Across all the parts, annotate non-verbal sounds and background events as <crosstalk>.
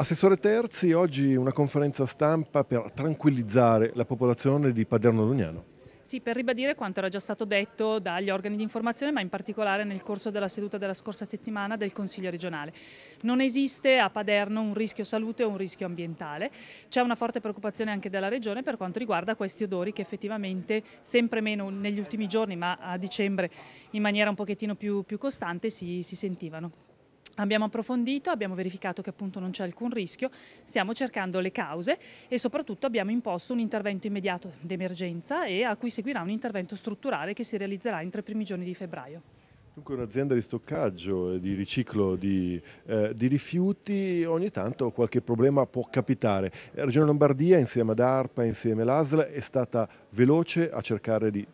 Assessore Terzi, oggi una conferenza stampa per tranquillizzare la popolazione di Paderno Dugnano. Sì, per ribadire quanto era già stato detto dagli organi di informazione, ma in particolare nel corso della seduta della scorsa settimana del Consiglio regionale. Non esiste a Paderno un rischio salute o un rischio ambientale. C'è una forte preoccupazione anche della Regione per quanto riguarda questi odori che effettivamente sempre meno negli ultimi giorni, ma a dicembre in maniera un pochettino più, più costante si, si sentivano. Abbiamo approfondito, abbiamo verificato che appunto non c'è alcun rischio, stiamo cercando le cause e soprattutto abbiamo imposto un intervento immediato d'emergenza e a cui seguirà un intervento strutturale che si realizzerà entro i primi giorni di febbraio. Dunque un'azienda di stoccaggio e di riciclo di, eh, di, rifiuti, ogni tanto qualche problema può capitare. La Regione Lombardia insieme ad ARPA, insieme all'ASL è stata veloce a cercare di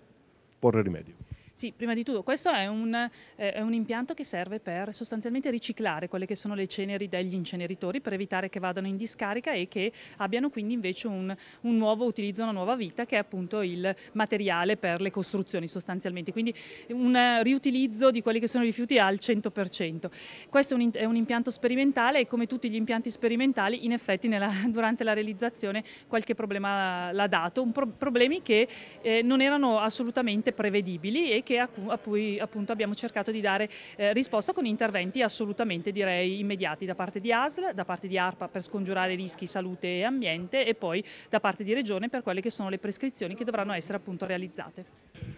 porre rimedio. Sì, prima di tutto questo è un, eh, è un, impianto che serve per sostanzialmente riciclare quelle che sono le ceneri degli inceneritori per evitare che vadano in discarica e che abbiano quindi invece un, un nuovo utilizzo, una nuova vita che è appunto il materiale per le costruzioni sostanzialmente, quindi un riutilizzo di quelli che sono i rifiuti al 100%. Questo è un, è un impianto sperimentale e come tutti gli impianti sperimentali in effetti nella, <laughs> durante la realizzazione qualche problema l'ha dato, pro, problemi che eh, non erano assolutamente prevedibili e che a cui appunto abbiamo cercato di dare eh, risposta con interventi assolutamente direi immediati da parte di ASL, da parte di ARPA per scongiurare rischi salute e ambiente e poi da parte di Regione per quelle che sono le prescrizioni che dovranno essere appunto realizzate.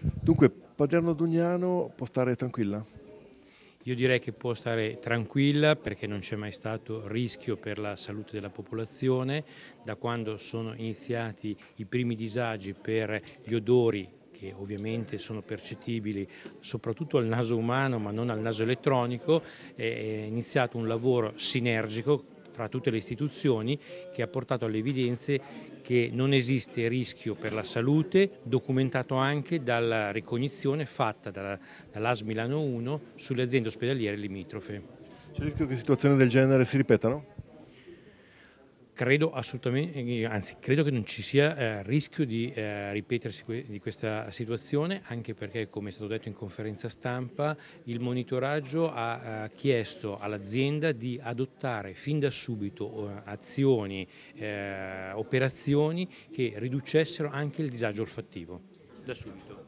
Dunque Paderno Dugnano può stare tranquilla? Io direi che può stare tranquilla perché non c'è mai stato rischio per la salute della popolazione da quando sono iniziati i primi disagi per gli odori che ovviamente sono percettibili soprattutto al naso umano ma non al naso elettronico, è iniziato un lavoro sinergico fra tutte le istituzioni che ha portato alle evidenze che non esiste rischio per la salute, documentato anche dalla ricognizione fatta dall'AS Milano 1 sulle aziende ospedaliere limitrofe. C'è il rischio che situazioni del genere si ripetano? credo assolutamente, eh, anzi credo che non ci sia eh, rischio di eh, ripetersi que di questa situazione, anche perché come è stato detto in conferenza stampa, il monitoraggio ha eh, chiesto all'azienda di adottare fin da subito eh, azioni, eh, operazioni che riducessero anche il disagio olfattivo. Da subito.